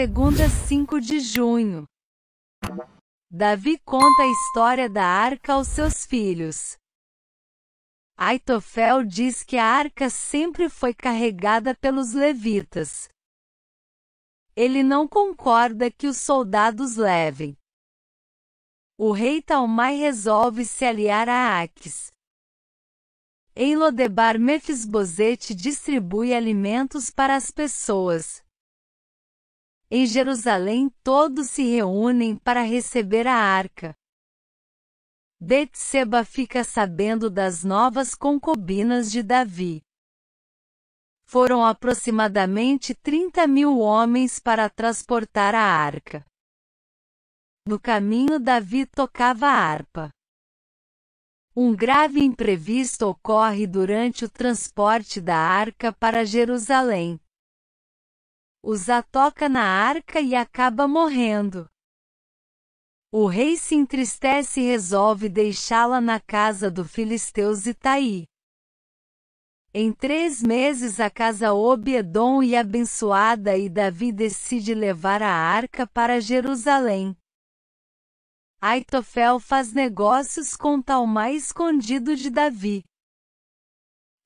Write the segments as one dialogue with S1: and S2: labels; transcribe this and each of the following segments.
S1: Segunda, 5 de junho. Davi conta a história da arca aos seus filhos. Aitofel diz que a arca sempre foi carregada pelos levitas. Ele não concorda que os soldados levem. O rei Talmai resolve se aliar a Aques. Em Lodebar, Mefisbozete distribui alimentos para as pessoas. Em Jerusalém todos se reúnem para receber a arca. Betseba fica sabendo das novas concubinas de Davi. Foram aproximadamente 30 mil homens para transportar a arca. No caminho, Davi tocava a harpa. Um grave imprevisto ocorre durante o transporte da arca para Jerusalém os toca na arca e acaba morrendo. O rei se entristece e resolve deixá-la na casa do filisteu Zitaí. Em três meses a casa Obedom e abençoada e Davi decide levar a arca para Jerusalém. Aitofel faz negócios com Talmai escondido de Davi.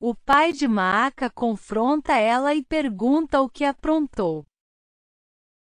S1: O pai de Maaca confronta ela e pergunta o que aprontou.